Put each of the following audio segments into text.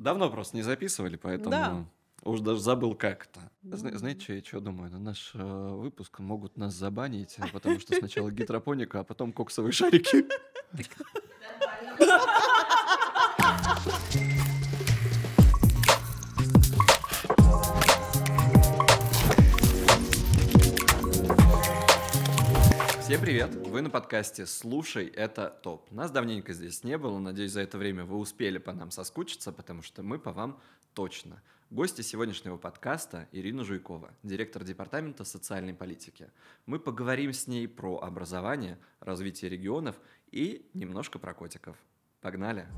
Давно просто не записывали, поэтому... Да. Уж даже забыл как то Зна- знаете, что я что думаю? На ну, наш э, выпуск могут нас забанить, э, потому что сначала гидропоника, а потом коксовые шарики. Всем привет! Вы на подкасте «Слушай, это топ». Нас давненько здесь не было, надеюсь, за это время вы успели по нам соскучиться, потому что мы по вам точно. Гости сегодняшнего подкаста – Ирина Жуйкова, директор Департамента социальной политики. Мы поговорим с ней про образование, развитие регионов и немножко про котиков. Погнали!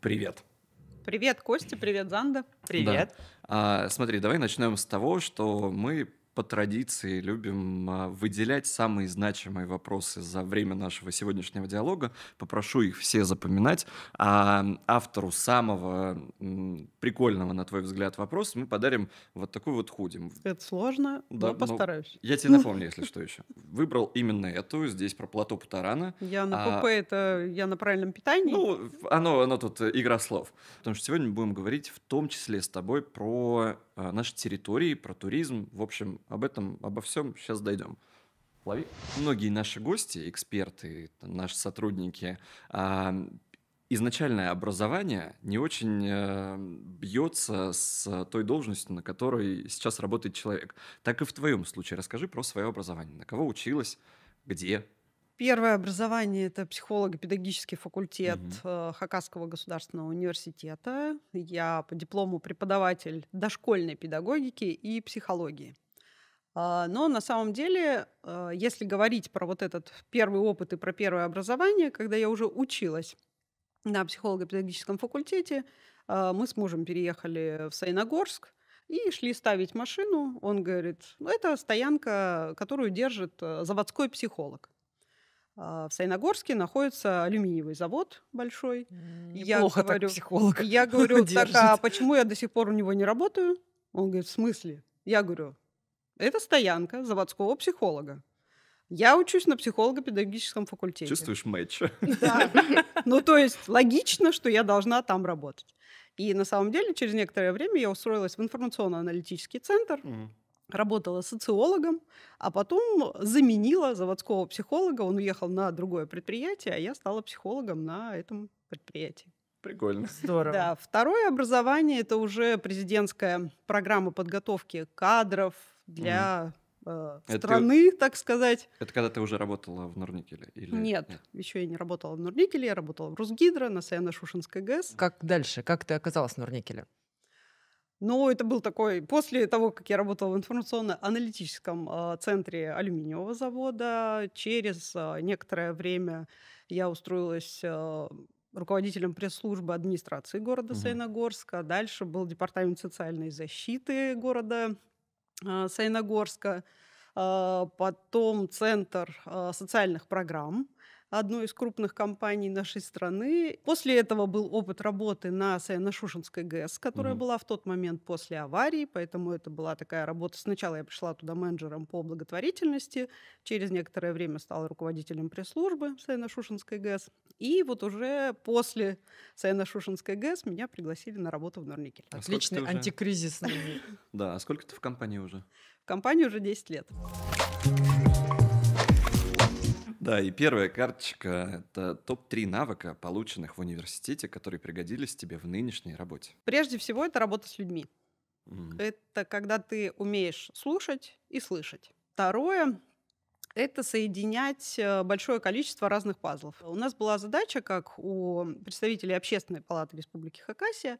Привет! Привет, Костя, привет, Занда. Привет. Да. А, смотри, давай начнем с того, что мы по традиции любим а, выделять самые значимые вопросы за время нашего сегодняшнего диалога. Попрошу их все запоминать. А автору самого прикольного, на твой взгляд, вопроса мы подарим вот такую вот худим Это сложно, да, но ну, постараюсь. Но я тебе напомню, если что еще. Выбрал именно эту, здесь про плато Путарана. Я на а, ПП, это я на правильном питании? Ну, оно, оно тут э, игра слов. Потому что сегодня мы будем говорить в том числе с тобой про а, наши территории, про туризм, в общем, об этом, обо всем сейчас дойдем. Лови. Многие наши гости, эксперты, там, наши сотрудники, э, изначальное образование не очень э, бьется с той должностью, на которой сейчас работает человек. Так и в твоем случае. Расскажи про свое образование. На кого училась, где, Первое образование это психолого-педагогический факультет угу. Хакасского государственного университета. Я по диплому преподаватель дошкольной педагогики и психологии. А, но на самом деле, а, если говорить про вот этот первый опыт и про первое образование, когда я уже училась на психолого-педагогическом факультете, а, мы с мужем переехали в Саиногорск и шли ставить машину. Он говорит, ну, это стоянка, которую держит э, заводской психолог. В Саиногорске находится алюминиевый завод большой. Неплохо я говорю, так психолог. Я говорю, так а почему я до сих пор у него не работаю? Он говорит, в смысле? Я говорю, это стоянка заводского психолога. Я учусь на психолого-педагогическом факультете. Чувствуешь матч? Да. Ну, то есть логично, что я должна там работать. И на самом деле через некоторое время я устроилась в информационно-аналитический центр, работала социологом, а потом заменила заводского психолога. Он уехал на другое предприятие, а я стала психологом на этом предприятии. Прикольно. Здорово. Да. Второе образование — это уже президентская программа подготовки кадров, для mm. э, страны, это, так сказать. Это когда ты уже работала в Норникеле? Или... Нет, Нет, еще я не работала в Норникеле, я работала в Русгидро, на Саяно-Шушенской ГЭС. Как дальше? Как ты оказалась в Норникеле? Ну, это был такой... После того, как я работала в информационно-аналитическом э, центре алюминиевого завода, через э, некоторое время я устроилась э, руководителем пресс-службы администрации города mm Саиногорска. Дальше был департамент социальной защиты города Э, Саиногорска, а, потом Центр а, социальных программ одной из крупных компаний нашей страны. После этого был опыт работы на Саяно-Шушенской ГЭС, которая была в тот момент после аварии, поэтому это была такая работа. Сначала я пришла туда менеджером по благотворительности, через некоторое время стала руководителем пресс-службы Саяно-Шушенской ГЭС. И вот уже после саяно шушинской ГЭС меня пригласили на работу в Норникель. А Отличный уже... антикризисный. Да, а сколько ты в компании уже? В компании уже 10 лет. Да, и первая карточка — это топ-3 навыка, полученных в университете, которые пригодились тебе в нынешней работе. Прежде всего, это работа с людьми. Mm. Это когда ты умеешь слушать и слышать. Второе это соединять э, большое количество разных пазлов. У нас была задача, как у представителей Общественной палаты Республики Хакасия,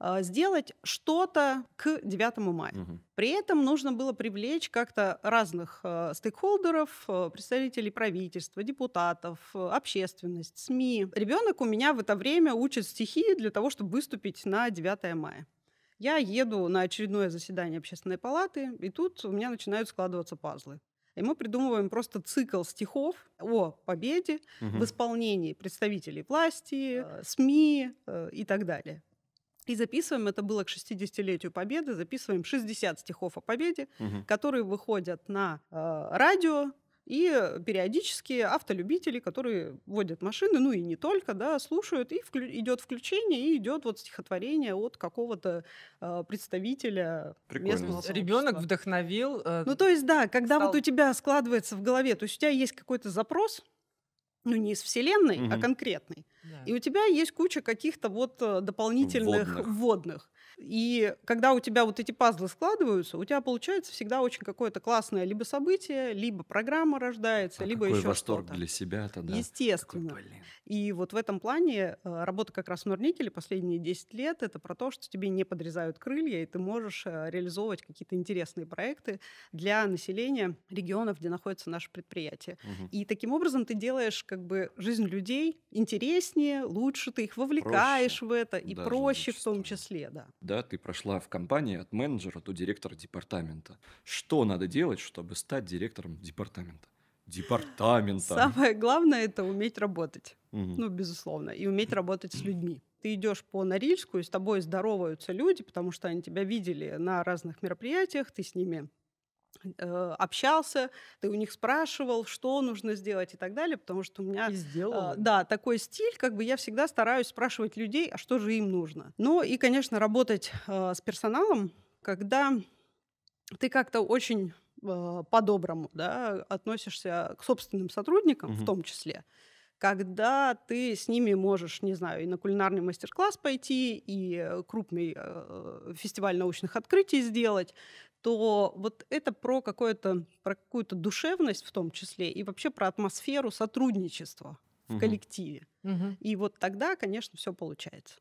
э, сделать что-то к 9 мая. Угу. При этом нужно было привлечь как-то разных э, стейкхолдеров, э, представителей правительства, депутатов, э, общественность, СМИ. Ребенок у меня в это время учит стихи для того, чтобы выступить на 9 мая. Я еду на очередное заседание общественной палаты, и тут у меня начинают складываться пазлы. И мы придумываем просто цикл стихов о победе угу. в исполнении представителей власти, э, СМИ э, и так далее. И записываем, это было к 60-летию Победы, записываем 60 стихов о Победе, угу. которые выходят на э, радио, и периодически автолюбители, которые водят машины, ну и не только, да, слушают, и вклю- идет включение, и идет вот стихотворение от какого-то э, представителя Прикольно. местного сообщества. Ребенок вдохновил. Э, ну то есть да, когда стал... вот у тебя складывается в голове, то есть у тебя есть какой-то запрос, ну не из вселенной, угу. а конкретный, да. и у тебя есть куча каких-то вот э, дополнительных вводных. вводных. И когда у тебя вот эти пазлы складываются, у тебя получается всегда очень какое-то классное либо событие, либо программа рождается, а либо какой еще восторг что-то. для себя тогда. Естественно. Какой, и вот в этом плане а, работа как раз в Норникеле последние 10 лет — это про то, что тебе не подрезают крылья, и ты можешь а, реализовывать какие-то интересные проекты для населения регионов, где находится наше предприятие. Угу. И таким образом ты делаешь как бы жизнь людей интереснее, лучше, ты их вовлекаешь проще. в это, и Даже проще в том числе, да да, ты прошла в компании от менеджера до директора департамента. Что надо делать, чтобы стать директором департамента? Департамента. Самое главное это уметь работать. Угу. Ну, безусловно. И уметь работать с людьми ты идешь по Норильску, и с тобой здороваются люди, потому что они тебя видели на разных мероприятиях, ты с ними Э, общался, ты у них спрашивал, что нужно сделать и так далее, потому что у меня сделала. Э, да такой стиль, как бы я всегда стараюсь спрашивать людей, а что же им нужно. Ну и, конечно, работать э, с персоналом, когда ты как-то очень по-доброму да, относишься к собственным сотрудникам, угу. в том числе когда ты с ними можешь, не знаю, и на кулинарный мастер-класс пойти, и крупный э, фестиваль научных открытий сделать, то вот это про, какое-то, про какую-то душевность в том числе и вообще про атмосферу сотрудничества угу. в коллективе. Угу. И вот тогда, конечно, все получается.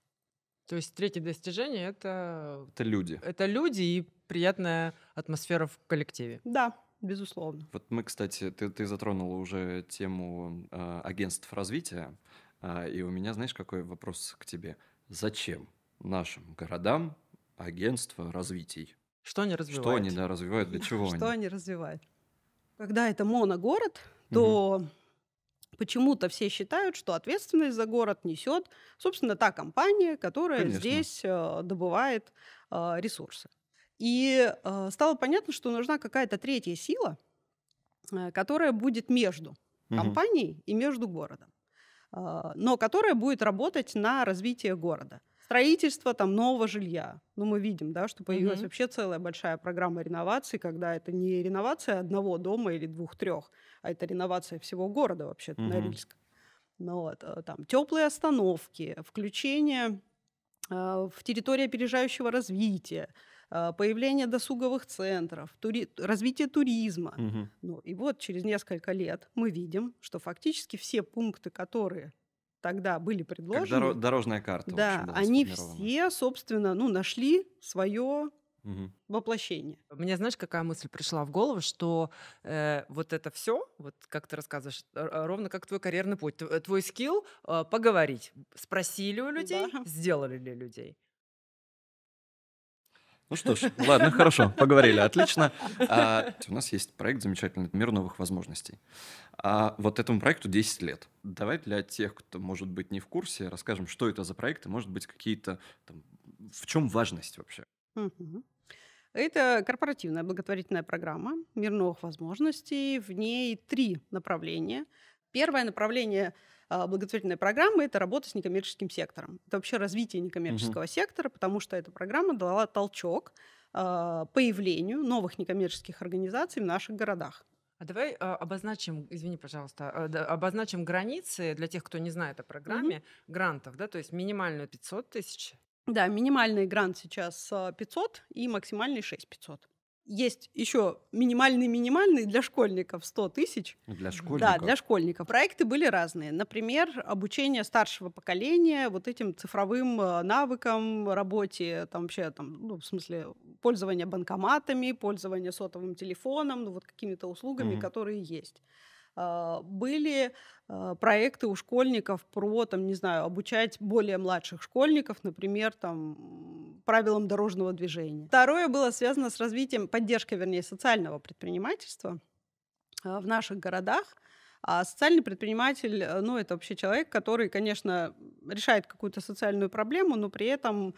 То есть третье достижение это... Это люди. Это люди и приятная атмосфера в коллективе. Да, безусловно. Вот мы, кстати, ты, ты затронула уже тему э, агентств развития, э, и у меня, знаешь, какой вопрос к тебе? Зачем нашим городам агентство развития что они развивают? Что они да, развивают, для чего они? Что они развивают? Когда это моногород, то почему-то все считают, что ответственность за город несет, собственно, та компания, которая здесь э, добывает э, ресурсы. И э, стало понятно, что нужна какая-то третья сила, которая будет между угу. компанией и между городом, но которая будет работать на развитие города строительство там нового жилья. Ну, мы видим, да, что появилась mm-hmm. вообще целая большая программа реновации, когда это не реновация одного дома или двух-трех, а это реновация всего города вообще-то mm-hmm. Норильска. Ну, вот, э, там теплые остановки, включение э, в территорию опережающего развития, э, появление досуговых центров, тури- развитие туризма. Mm-hmm. Ну, и вот через несколько лет мы видим, что фактически все пункты, которые тогда были предложены. Как дорожная карта. Да, общем, они все, собственно, ну, нашли свое угу. воплощение. Мне знаешь, какая мысль пришла в голову, что э, вот это все, вот как ты рассказываешь, э, ровно как твой карьерный путь, твой скилл э, поговорить. Спросили у людей, да. сделали ли людей. Ну что ж, ладно, хорошо, поговорили, отлично. А, у нас есть проект замечательный «Мир новых возможностей». А вот этому проекту 10 лет. Давай для тех, кто, может быть, не в курсе, расскажем, что это за проект, и, может быть, какие-то... Там, в чем важность вообще? Это корпоративная благотворительная программа «Мир новых возможностей». В ней три направления. Первое направление – а, благотворительная программа — это работа с некоммерческим сектором. Это вообще развитие некоммерческого угу. сектора, потому что эта программа дала толчок а, появлению новых некоммерческих организаций в наших городах. А давай э, обозначим, извини, пожалуйста, э, да, обозначим границы для тех, кто не знает о программе mm-hmm. грантов, да, то есть минимальную 500 тысяч. Да, минимальный грант сейчас 500 и максимальный 6500 есть еще минимальный-минимальный для школьников 100 тысяч. Для школьников? Да, для школьников. Проекты были разные. Например, обучение старшего поколения вот этим цифровым э, навыкам, работе, там вообще, там, ну, в смысле, пользование банкоматами, пользование сотовым телефоном, ну, вот какими-то услугами, mm-hmm. которые есть. А, были а, проекты у школьников про, там, не знаю, обучать более младших школьников, например, там, правилам дорожного движения. Второе было связано с развитием, поддержкой, вернее, социального предпринимательства а, в наших городах. А социальный предприниматель, э, ну, это вообще человек, который, конечно, решает какую-то социальную проблему, но при этом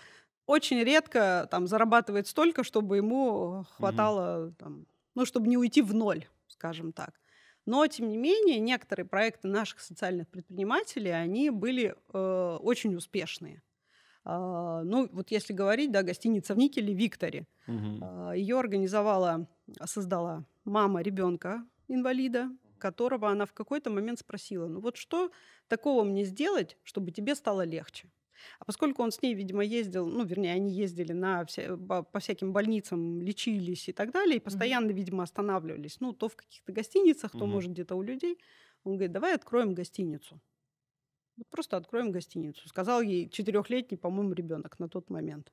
очень редко там зарабатывает столько, чтобы ему хватало, угу. там, ну, чтобы не уйти в ноль, скажем так. Но, тем не менее, некоторые проекты наших социальных предпринимателей, они были э, очень успешные. Э, ну, вот если говорить, да, гостиница в Никеле «Виктори». Угу. Э, а, ее организовала, создала мама ребенка инвалида, которого она в какой-то момент спросила, ну вот что такого мне сделать, чтобы тебе стало легче? А поскольку он с ней, видимо, ездил, ну, вернее, они ездили на вся, по всяким больницам, лечились и так далее, и постоянно, угу. видимо, останавливались, ну, то в каких-то гостиницах, то, угу. может, где-то у людей, он говорит, давай откроем гостиницу. Вот просто откроем гостиницу. Сказал ей четырехлетний, по-моему, ребенок на тот момент.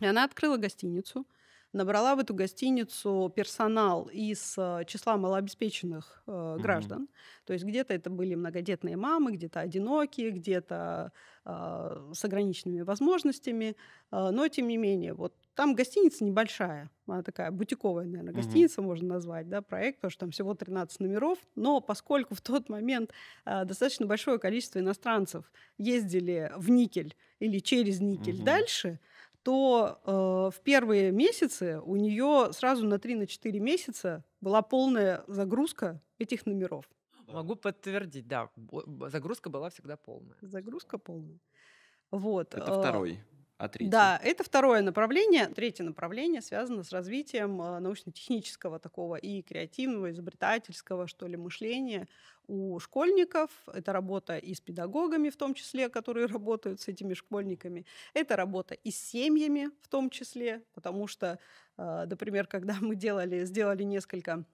И она открыла гостиницу – набрала в эту гостиницу персонал из э, числа малообеспеченных э, граждан. Mm-hmm. То есть где-то это были многодетные мамы, где-то одинокие, где-то э, с ограниченными возможностями. Э, но тем не менее, вот там гостиница небольшая, она такая бутиковая, наверное, гостиница mm-hmm. можно назвать, да, проект, потому что там всего 13 номеров, но поскольку в тот момент э, достаточно большое количество иностранцев ездили в Никель или через Никель mm-hmm. дальше, то э, в первые месяцы у нее сразу на 3-4 месяца была полная загрузка этих номеров. Могу подтвердить, да. Загрузка была всегда полная. Загрузка полная. Вот. Это э, второй. А третье? Да, это второе направление. Третье направление связано с развитием э, научно-технического такого и креативного, изобретательского, что ли, мышления у школьников. Это работа и с педагогами, в том числе, которые работают с этими школьниками. Это работа и с семьями, в том числе, потому что, э, например, когда мы делали, сделали несколько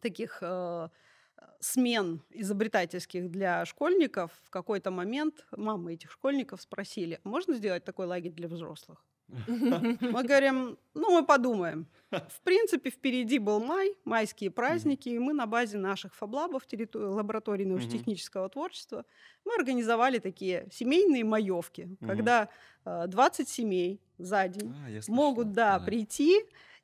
таких э, смен изобретательских для школьников в какой-то момент мамы этих школьников спросили, «А можно сделать такой лагерь для взрослых? Мы говорим, ну мы подумаем. В принципе, впереди был май, майские праздники, и мы на базе наших фаблабов, лаборатории научно-технического творчества, мы организовали такие семейные маевки, когда 20 э, семей за день а, могут да, прийти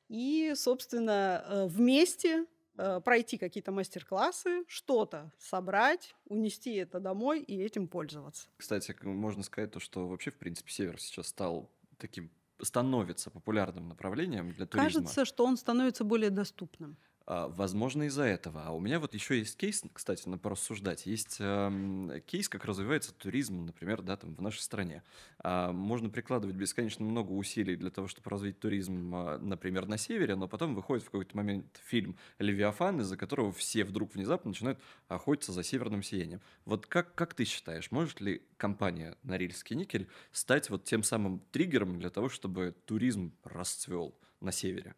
и, собственно, э, вместе Э, пройти какие-то мастер-классы, что-то собрать, унести это домой и этим пользоваться. Кстати, можно сказать то, что вообще, в принципе, север сейчас стал таким становится популярным направлением для туризма. Кажется, что он становится более доступным. А, возможно, из-за этого. А у меня вот еще есть кейс, кстати, на порассуждать. Есть э, кейс, как развивается туризм, например, да, там в нашей стране. Э, можно прикладывать бесконечно много усилий для того, чтобы развить туризм, а, например, на севере, но потом выходит в какой-то момент фильм «Левиафан», из-за которого все вдруг внезапно начинают охотиться за северным сиянием. Вот как, как ты считаешь, может ли компания «Норильский никель» стать вот тем самым триггером для того, чтобы туризм расцвел на севере?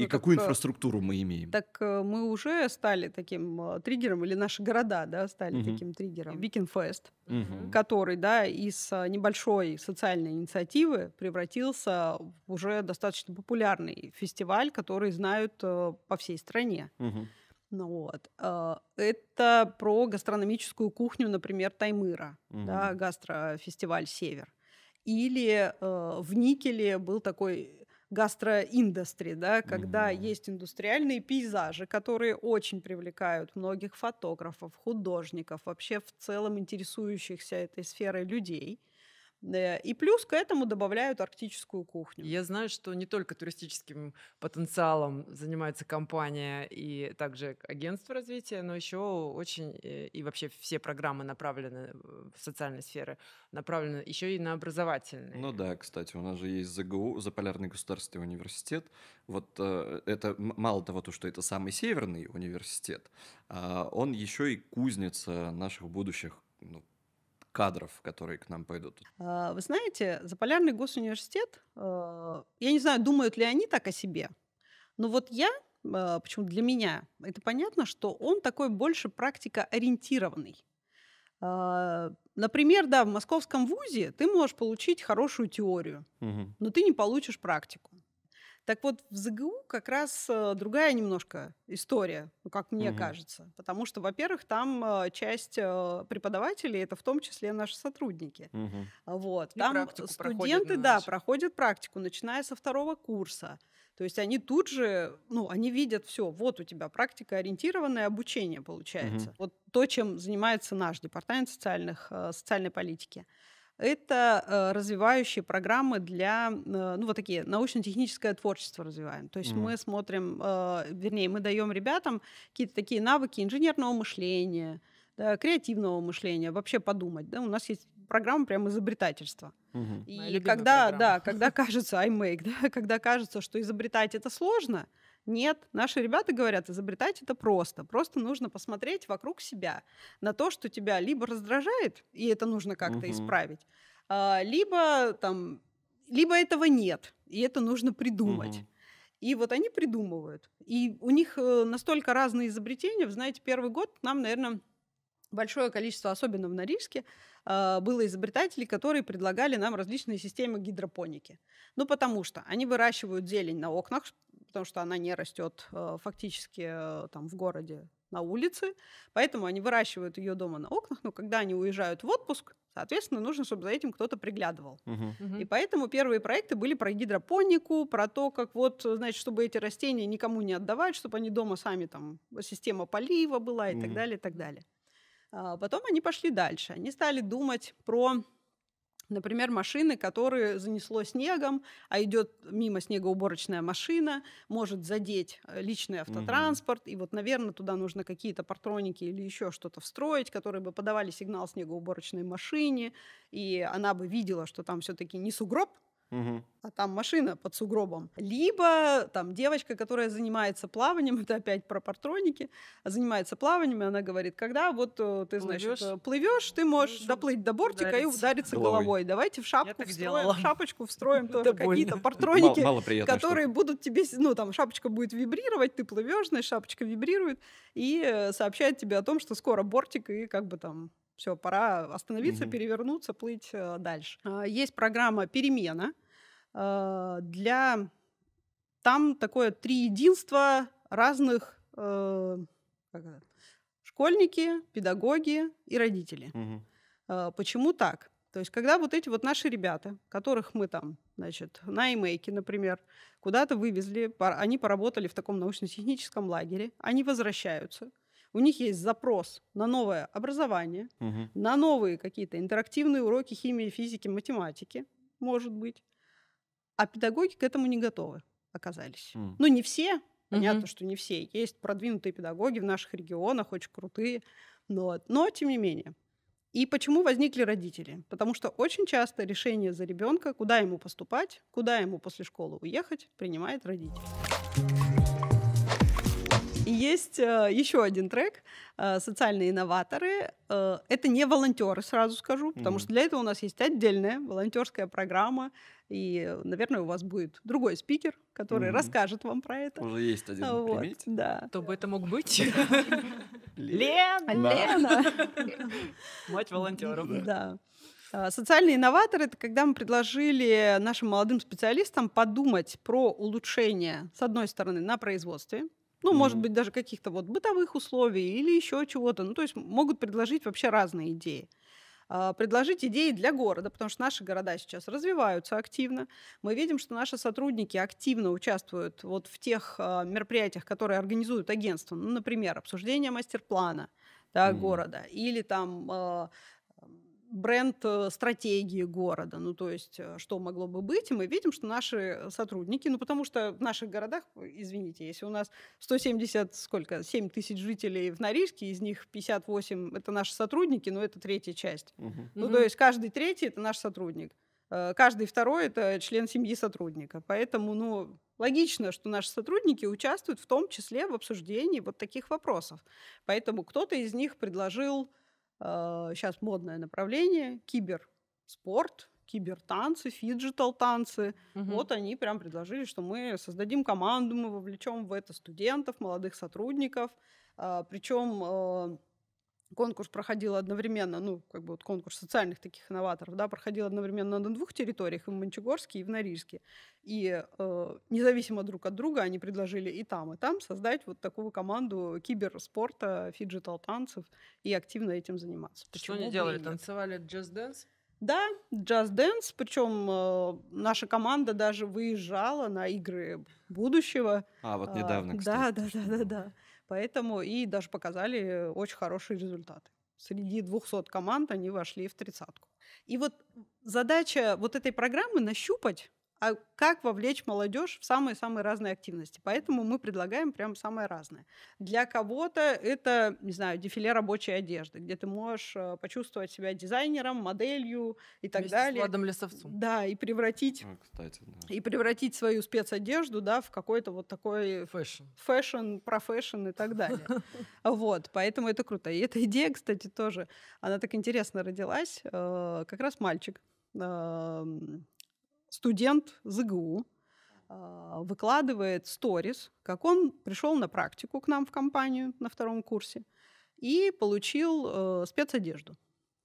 И ну, какую так, э, инфраструктуру мы имеем? Так э, мы уже стали таким э, триггером, или наши города да, стали угу. таким триггером. Викинфест, угу. который да, из небольшой социальной инициативы превратился в уже достаточно популярный фестиваль, который знают по всей стране. Угу. Ну вот. Это про гастрономическую кухню, например, Таймыра, угу. да, гастрофестиваль «Север». Или э, в Никеле был такой гастроиндустрии, да, когда mm-hmm. есть индустриальные пейзажи, которые очень привлекают многих фотографов, художников, вообще в целом интересующихся этой сферой людей. Э, и плюс к этому добавляют арктическую кухню. Я знаю, что не только туристическим потенциалом занимается компания и также агентство развития, но еще очень э, и вообще все программы направлены в социальной сферы, направлены еще и на образовательные. Ну да, кстати, у нас же есть ЗГУ, Заполярный государственный университет. Вот э, это мало того, то, что это самый северный университет, а он еще и кузница наших будущих ну, кадров, которые к нам пойдут? А, вы знаете, Заполярный госуниверситет, а, я не знаю, думают ли они так о себе, но вот я а, почему для меня это понятно, что он такой больше практикоориентированный. Например, да, в московском вузе ты можешь получить хорошую теорию, угу. но ты не получишь практику. Так вот, в ЗГУ как раз э, другая немножко история, ну, как мне угу. кажется. Потому что, во-первых, там э, часть э, преподавателей, это в том числе наши сотрудники. Угу. Вот. там студенты, да, проходят практику, начиная со второго курса. То есть они тут же, ну, они видят все. Вот у тебя практика ориентированное обучение получается. Угу. Вот то, чем занимается наш департамент социальных, социальной политики это э, развивающие программы для, э, ну, вот такие, научно-техническое творчество развиваем. То есть mm мы смотрим, э, вернее, мы даем ребятам какие-то такие навыки инженерного мышления, да, креативного мышления, вообще подумать. Да? У нас есть программа прям изобретательства. Угу. И когда, программа. да, когда кажется, I да, когда кажется, что изобретать это сложно, нет, наши ребята говорят, изобретать это просто. Просто нужно посмотреть вокруг себя на то, что тебя либо раздражает, и это нужно как-то угу. исправить, а, либо там, либо этого нет, и это нужно придумать. Угу. И вот они придумывают. И у них э, настолько разные изобретения. Вы знаете, первый год нам, наверное, большое количество, особенно в Норильске, а, было изобретателей, которые предлагали нам различные системы гидропоники. Ну, потому что они выращивают зелень на окнах, потому что она не растет э, фактически э, там в городе на улице, поэтому они выращивают ее дома на окнах, но когда они уезжают в отпуск, соответственно, нужно, чтобы за этим кто-то приглядывал. uh И поэтому первые проекты были про гидропонику, про то, как вот, э, значит, чтобы эти растения никому не отдавать, чтобы они дома сами там, система полива была и uh так далее, и так далее. А потом они пошли дальше, они стали думать про Например, машины, которые занесло снегом, а идет мимо снегоуборочная машина, может задеть э, личный автотранспорт. Угу. И вот, наверное, туда нужно какие-то патроники или еще что-то встроить, которые бы подавали сигнал снегоуборочной машине, и она бы видела, что там все-таки не сугроб, угу. а там машина под сугробом. Либо там девочка, которая занимается плаванием, это опять про портроники, занимается плаванием, и она говорит, когда вот э, ты, значит, плывешь, э, ты можешь доплыть до бортика удариться. и удариться головой. головой. Давайте в шапку встроим, в шапочку встроим тоже какие-то портроники, которые будут тебе, ну там шапочка будет вибрировать, ты плывешь, значит, шапочка вибрирует и э, сообщает тебе о том, что скоро бортик и как бы там все, пора остановиться, угу. перевернуться, плыть э, дальше. А, есть программа «Перемена». А, для... Там такое три единства разных э, школьники, педагоги и родители. Угу. Почему так? То есть, когда вот эти вот наши ребята, которых мы там, значит, на имейке, например, куда-то вывезли, они поработали в таком научно-техническом лагере, они возвращаются, у них есть запрос на новое образование, угу. на новые какие-то интерактивные уроки химии, физики, математики, может быть. А педагоги к этому не готовы оказались. Mm. Ну, не все, понятно, mm что не все. Есть продвинутые педагоги в наших регионах, очень крутые, но, но тем не менее. И почему возникли родители? Потому что очень часто решение за ребенка, куда ему поступать, куда ему после школы уехать, принимает родитель. И есть э, еще один трек э, «Социальные инноваторы». Э, это не волонтеры, сразу скажу, потому mm-hmm. что для этого у нас есть отдельная волонтерская программа, и, наверное, у вас будет другой спикер, который mm-hmm. расскажет вам про это. Уже есть один вот, Да. Кто бы это мог быть? Лена! Мать волонтеров. Да. А, Социальные инноваторы — это когда мы предложили нашим молодым специалистам подумать про улучшение, с одной стороны, на производстве, ну, mm. может быть, даже каких-то вот бытовых условий или еще чего-то. Ну, то есть могут предложить вообще разные идеи. А, предложить идеи для города, потому что наши города сейчас развиваются активно. Мы видим, что наши сотрудники активно участвуют вот в тех а, мероприятиях, которые организуют агентство. Ну, например, обсуждение мастер-плана да, mm. города или там а, бренд-стратегии э, города. Ну, то есть, э, что могло бы быть, и мы видим, что наши сотрудники, ну, потому что в наших городах, извините, если у нас 170, сколько, 7 тысяч жителей в Норильске, из них 58 — это наши сотрудники, но это третья часть. Угу. Ну, то есть, каждый третий — это наш сотрудник. Э, каждый второй — это член семьи сотрудника. Поэтому, ну, логично, что наши сотрудники участвуют в том числе в обсуждении вот таких вопросов. Поэтому кто-то из них предложил сейчас э, модное направление, киберспорт, кибертанцы, фиджитал-танцы. Угу. Вот они прям предложили, что мы создадим команду, мы вовлечем в это студентов, молодых сотрудников. А, Причем э, конкурс проходил одновременно, ну, как бы вот конкурс социальных таких инноваторов, да, проходил одновременно на двух территориях, и в Мончегорске, и в Норильске. И э, независимо друг от друга они предложили и там, и там создать вот такую команду киберспорта, фиджитал-танцев и активно этим заниматься. Почему Что они делали? Танцевали джаз-дэнс? Да, Just Dance, причем э, наша команда даже выезжала на игры будущего. А, вот а, недавно, кстати. Да, да, да, да, да. Поэтому и даже показали очень хорошие результаты. Среди 200 команд они вошли в тридцатку. И вот задача вот этой программы нащупать а как вовлечь молодежь в самые-самые разные активности. Поэтому мы предлагаем прям самое разное. Для кого-то это, не знаю, дефиле рабочей одежды, где ты можешь э, почувствовать себя дизайнером, моделью и так Вместе далее. С Владом Лесовцом. Да, и превратить, а, кстати, да. и превратить свою спецодежду да, в какой-то вот такой фэшн, фэшн профессион и так далее. Вот, поэтому это круто. И эта идея, кстати, тоже, она так интересно родилась. Э, как раз мальчик студент ЗГУ а, выкладывает сторис, как он пришел на практику к нам в компанию на втором курсе и получил э, спецодежду.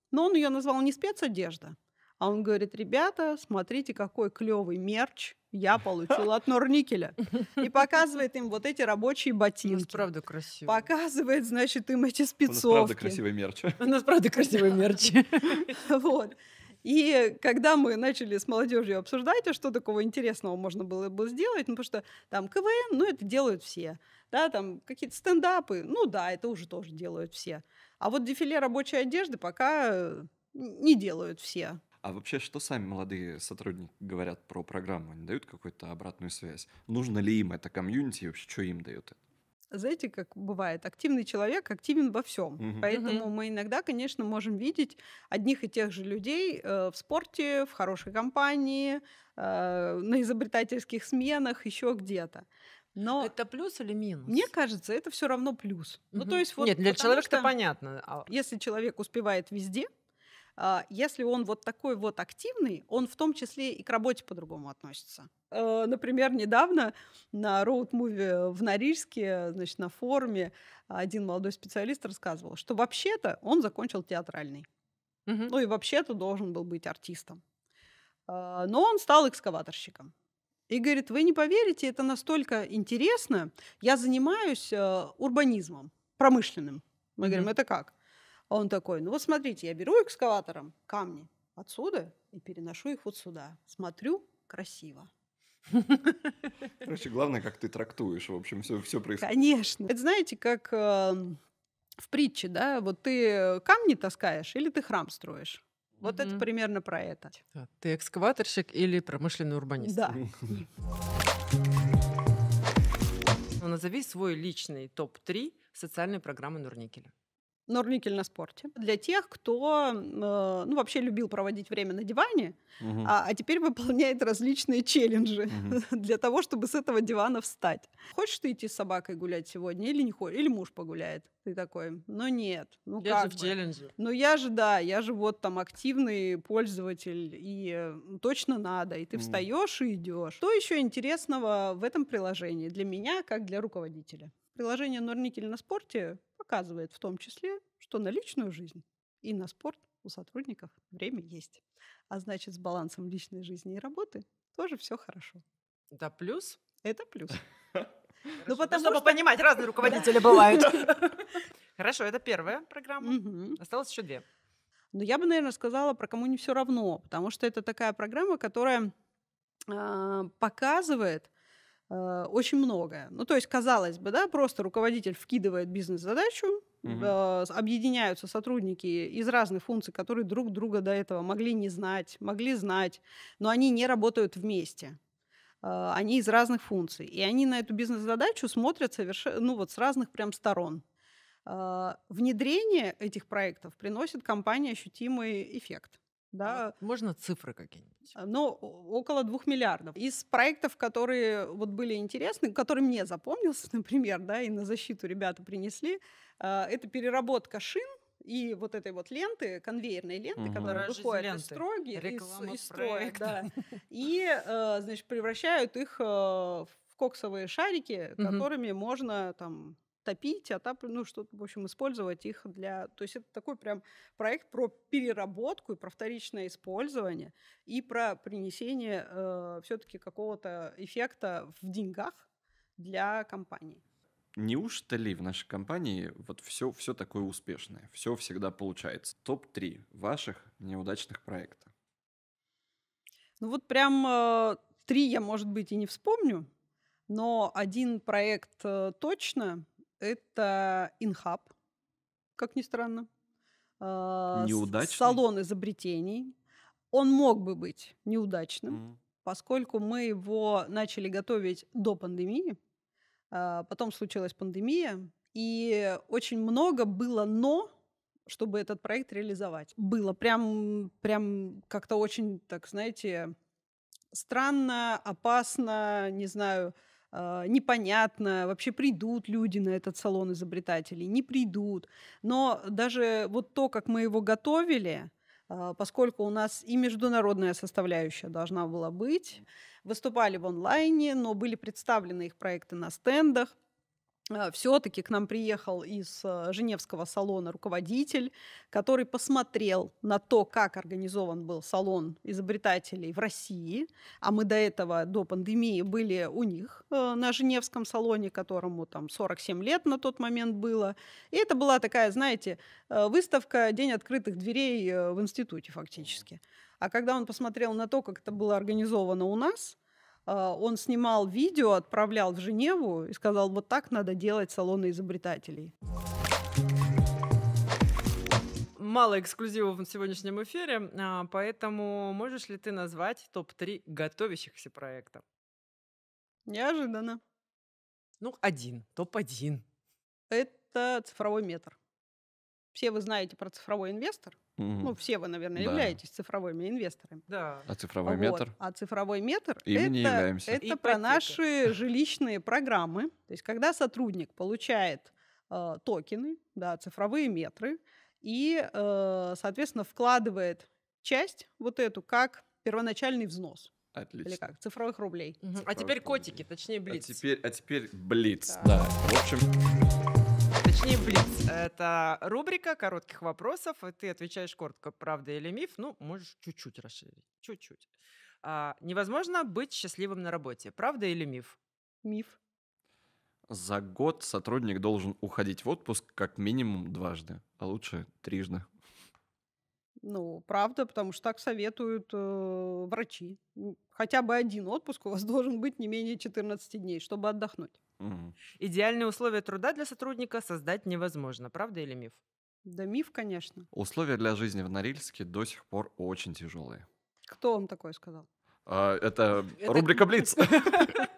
Но он ее назвал не спецодежда, а он говорит, ребята, смотрите, какой клевый мерч я получил от Норникеля. И показывает им вот эти рабочие ботинки. У нас правда красиво. Показывает, значит, им эти спецовки. У нас правда красивый мерч. У нас правда красивый мерч. Вот. И когда мы начали с молодежью обсуждать, а что такого интересного можно было бы сделать, ну, потому что там КВН, ну, это делают все. Да, там какие-то стендапы, ну да, это уже тоже делают все. А вот дефиле рабочей одежды пока не делают все. А вообще, что сами молодые сотрудники говорят про программу? Они дают какую-то обратную связь? Нужно ли им это комьюнити и вообще, что им дает это? знаете, как бывает, активный человек активен во всем. Угу. Поэтому угу. мы иногда, конечно, можем видеть одних и тех же людей э, в спорте, в хорошей компании, э, на изобретательских сменах, еще где-то. Но это плюс или минус? Мне кажется, это все равно плюс. Угу. Ну то есть вот. Нет, для человека-то понятно. А если человек успевает везде, а, если он вот такой вот активный, он в том числе и к работе по-другому относится. Э, например, недавно на роуд-муви в Норильске, значит, на форуме один молодой специалист рассказывал, что вообще-то он закончил театральный. Угу. Ну и вообще-то должен был быть артистом. А, но он стал экскаваторщиком. И говорит, вы не поверите, это настолько интересно. Я занимаюсь э, урбанизмом промышленным. Мы mm говорим, это как? А он такой, ну вот смотрите, я беру экскаватором камни отсюда и переношу их вот сюда. Смотрю, красиво. Короче, главное, как ты трактуешь, в общем, все, все происходит. Конечно. Это знаете, как э, в притче, да, вот ты камни таскаешь или ты храм строишь? Вот mm-hmm. это примерно про это. Ты экскаваторщик или промышленный урбанист? Да. Ну, назови свой личный топ-3 социальной программы Нурникеля. Норникель на спорте. Для тех, кто э, ну, вообще любил проводить время на диване, угу. а, а теперь выполняет различные челленджи угу. для того, чтобы с этого дивана встать. Хочешь ты идти с собакой гулять сегодня или не хочешь? Или муж погуляет? Ты такой, ну нет. Ну я как же в челлендже. Ну я же, да, я же вот там активный пользователь, и э, точно надо. И ты угу. встаешь и идешь. Что еще интересного в этом приложении для меня, как для руководителя? Приложение Норникель на спорте показывает в том числе, что на личную жизнь и на спорт у сотрудников время есть. А значит, с балансом личной жизни и работы тоже все хорошо. Да плюс? Это плюс. Ну, ну, потому чтобы понимать, разные руководители бывают. Хорошо, это первая программа. Осталось еще две. Но ну, я бы, наверное, сказала про кому не все равно, потому что это такая программа, которая а, показывает, Э, очень многое. Ну, то есть, казалось бы, да, просто руководитель вкидывает бизнес-задачу, угу. объединяются сотрудники из разных функций, которые друг друга до этого могли не знать, могли знать, но они не работают вместе э, они из разных функций. И они на эту бизнес-задачу смотрят совершенно, ну вот с разных прям сторон. Внедрение этих проектов приносит компании ощутимый эффект. Да. можно цифры какие-нибудь? А, ну, около двух миллиардов. Из проектов, которые вот были интересны, который мне запомнился, например, да, и на защиту ребята принесли, а, это переработка шин и вот этой вот ленты, конвейерной ленты, угу. которая выходит из строги, из, из строя, да, и, э, значит, превращают их э, в коксовые шарики, которыми можно там топить, а там, ну, что-то, в общем, использовать их для... То есть это такой прям проект про переработку и про вторичное использование и про принесение э, все-таки какого-то эффекта в деньгах для компании. Неужто ли в нашей компании вот все, все такое успешное, все всегда получается? Топ-3 ваших неудачных проектов? Ну вот прям э, три я, может быть, и не вспомню, но один проект э, точно это Инхаб, как ни странно. А, Неудачный? Салон изобретений. Он мог бы быть неудачным, mm. поскольку мы его начали готовить до пандемии. А, потом случилась пандемия, и очень много было «но», чтобы этот проект реализовать. Было прям, прям как-то очень, так знаете, странно, опасно, не знаю, а, непонятно, вообще придут люди на этот салон изобретателей, не придут. Но даже вот то, как мы его готовили, а, поскольку у нас и международная составляющая должна была быть, выступали в онлайне, но были представлены их проекты на стендах, а, все-таки к нам приехал из а, Женевского салона руководитель, который посмотрел на то, как организован был салон изобретателей в России, а мы до этого, до пандемии, были у них а, на Женевском салоне, которому там 47 лет на тот момент было. И это была такая, знаете, выставка «День открытых дверей» в институте фактически. А когда он посмотрел на то, как это было организовано у нас – а, он снимал видео, отправлял в Женеву и сказал, вот так надо делать салоны изобретателей. Мало эксклюзивов в сегодняшнем эфире, а, поэтому можешь ли ты назвать топ-3 готовящихся проекта? Неожиданно. Ну, один, топ-1. Это цифровой метр. Все вы знаете про цифровой инвестор. Mm. Ну, все вы, наверное, да. являетесь цифровыми инвесторами. Да. А цифровой вот. метр? А цифровой метр Им это, являемся. это про наши жилищные программы. То есть, когда сотрудник получает э, токены, да, цифровые метры, и, э, соответственно, вкладывает часть вот эту как первоначальный взнос. Отлично. Или как? Цифровых рублей. Угу. Цифровых а теперь котики, рублей. точнее, а блиц. А теперь, а теперь блиц, да. да. В общем. Уточни Блиц. Это рубрика коротких вопросов. И ты отвечаешь коротко, правда или миф. Ну, можешь чуть-чуть расширить. Чуть-чуть. А, невозможно быть счастливым на работе. Правда или миф? Миф. За год сотрудник должен уходить в отпуск как минимум дважды, а лучше трижды. Ну, правда, потому что так советуют э, врачи. Хотя бы один отпуск у вас должен быть не менее 14 дней, чтобы отдохнуть. Угу. Идеальные условия труда для сотрудника создать невозможно, правда или миф? Да миф, конечно. Условия для жизни в Норильске до сих пор очень тяжелые. Кто вам такое сказал? А, это, это рубрика Блиц.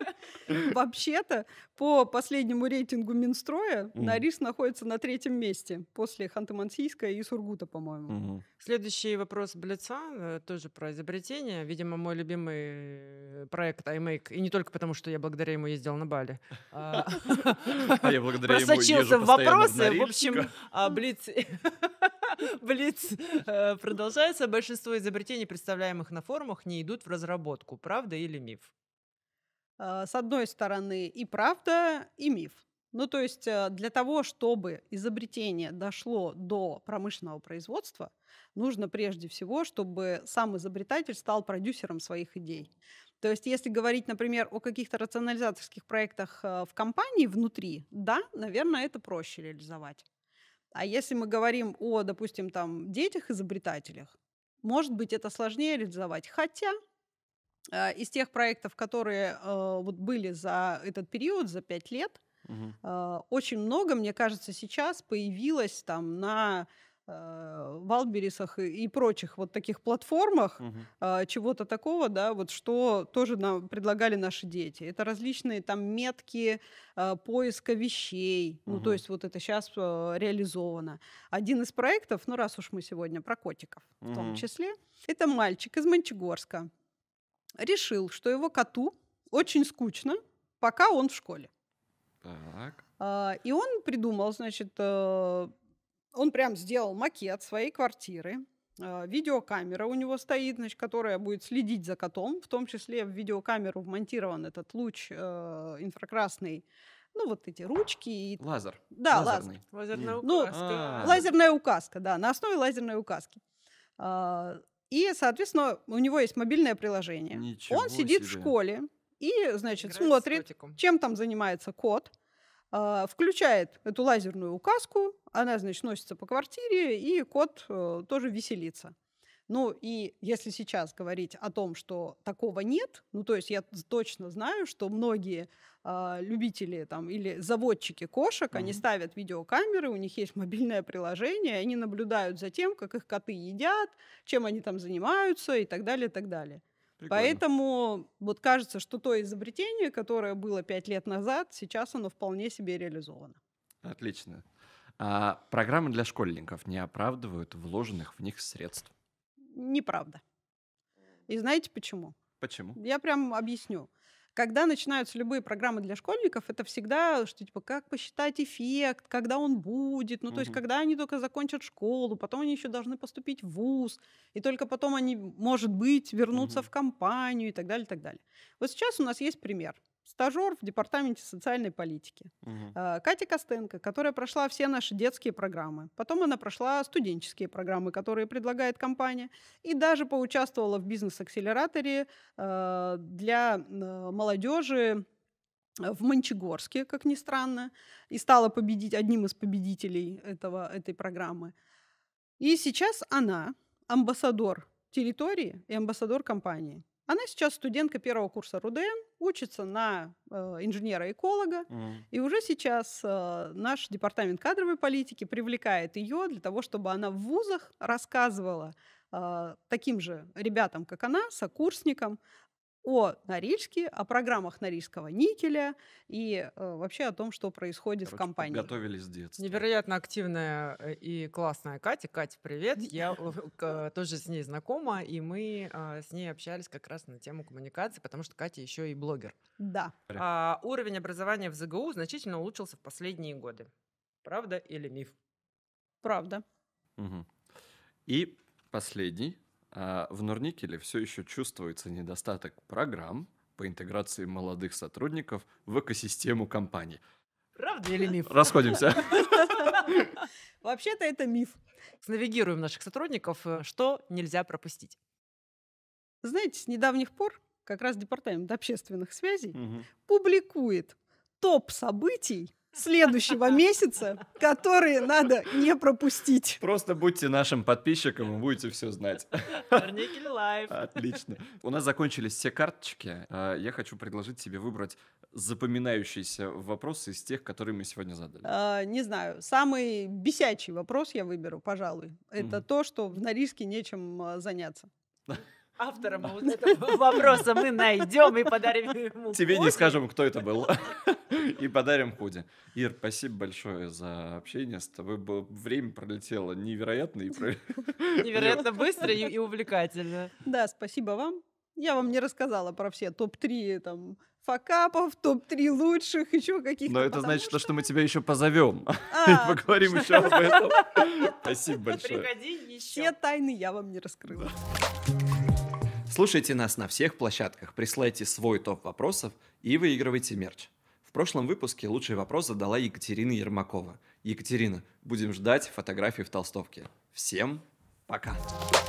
Вообще-то, по последнему рейтингу Минстроя, Нарис находится на третьем месте после Ханты-Мансийска и Сургута, по-моему. Следующий вопрос Блица, э, тоже про изобретение. Видимо, мой любимый э, проект iMake, и не только потому, что я благодаря ему ездил на Бали. А, а я благодаря ему езжу в вопросы. В общем, а, Блиц... Блиц э, продолжается. Большинство изобретений, представляемых на форумах, не идут в разработку. Правда или миф? Э, с одной стороны и правда, и миф. Ну, то есть э, для того, чтобы изобретение дошло до промышленного производства, нужно прежде всего, чтобы сам изобретатель стал продюсером своих идей. То есть если говорить, например, о каких-то рационализаторских проектах э, в компании внутри, да, наверное, это проще реализовать. А если мы говорим о, допустим, там, детях-изобретателях, может быть, это сложнее реализовать. Хотя Э, из тех проектов, которые э, вот были за этот период, за пять лет, угу. очень много, мне кажется, сейчас появилось там на Валберисах и, и прочих вот таких платформах угу. чего-то такого, да, вот что тоже нам предлагали наши дети. Это различные там метки поиска вещей, угу. ну то есть вот это сейчас реализовано. Один из проектов, ну раз уж мы сегодня про котиков угу. в том числе, это мальчик из Мончегорска решил, что его коту очень скучно, пока он в школе. Так. А, и он придумал, значит, э, он прям сделал макет своей квартиры. А, видеокамера у него стоит, значит, которая будет следить за котом. В том числе в видеокамеру вмонтирован этот луч э, инфракрасный, ну вот эти ручки. И... Лазер. Да, Лазерный. лазер. Лазерная ну, указка. Ну, Лазерная указка, да, на основе лазерной указки. И, соответственно, у него есть мобильное приложение. Ничего Он сидит себе. в школе и, значит, Играет смотрит, чем там занимается кот а, включает эту лазерную указку, она, значит, носится по квартире, и кот э, тоже веселится. Ну и если сейчас говорить о том, что такого нет, ну то есть я точно знаю, что многие э, любители там или заводчики кошек, mm-hmm. они ставят видеокамеры, у них есть мобильное приложение, они наблюдают за тем, как их коты едят, чем они там занимаются и так далее, и так далее. Прикольно. Поэтому вот кажется, что то изобретение, которое было пять лет назад, сейчас оно вполне себе реализовано. Отлично. А программы для школьников не оправдывают вложенных в них средств неправда. И знаете почему? Почему? Я прям объясню. Когда начинаются любые программы для школьников, это всегда, что типа, как посчитать эффект, когда он будет, ну, угу. то есть, когда они только закончат школу, потом они еще должны поступить в ВУЗ, и только потом они, может быть, вернутся угу. в компанию и так далее, и так далее. Вот сейчас у нас есть пример стажер в департаменте социальной политики. Угу. Катя Костенко, которая прошла все наши детские программы. Потом она прошла студенческие программы, которые предлагает компания. И даже поучаствовала в бизнес-акселераторе а, для молодежи в Мончегорске, как ни странно, и стала победить, одним из победителей этого, этой программы. И сейчас она амбассадор территории и амбассадор компании. Она сейчас студентка первого курса РУДН, учится на э, инженера-эколога, mm. и уже сейчас э, наш департамент кадровой политики привлекает ее для того, чтобы она в вузах рассказывала э, таким же ребятам, как она, сокурсникам, о Норильске, о программах Норильского никеля и э, вообще о том, что происходит Короче, в компании. Готовились с детства. Невероятно активная э, и классная Катя. Катя, привет. Я тоже с ней знакома, и мы а, с ней общались как раз на тему коммуникации, потому что Катя еще и блогер. Да. А, уровень образования в ЗГУ значительно улучшился в последние годы. Правда или миф? Правда. И последний а в Норникеле все еще чувствуется недостаток программ по интеграции молодых сотрудников в экосистему компании. Правда или миф? Расходимся. Вообще-то это миф. Снавигируем наших сотрудников, э, что нельзя пропустить. Знаете, с недавних пор как раз Департамент общественных связей угу. публикует топ событий, следующего месяца, которые надо не пропустить. Просто будьте нашим подписчиком и будете все знать. Карникель лайф. Отлично. У нас закончились все карточки. А, я хочу предложить тебе выбрать запоминающиеся вопросы из тех, которые мы сегодня задали? А, не знаю. Самый бесячий вопрос я выберу, пожалуй. Это угу. то, что в Норильске нечем а, заняться. Автором этого вопроса мы найдем и подарим ему. Тебе не скажем, кто это был. И подарим худи. Ир, спасибо большое за общение с тобой. Время пролетело невероятно. И... Невероятно быстро и, увлекательно. Да, спасибо вам. Я вам не рассказала про все топ-3 там факапов, топ-3 лучших, еще каких-то. Но это значит, что... что мы тебя еще позовем. А. и поговорим еще об этом. Спасибо большое. Приходи еще. Все тайны я вам не раскрыла. Да. Слушайте нас на всех площадках, присылайте свой топ вопросов и выигрывайте мерч. В прошлом выпуске лучший вопрос задала Екатерина Ермакова. Екатерина, будем ждать фотографии в толстовке. Всем пока! Пока!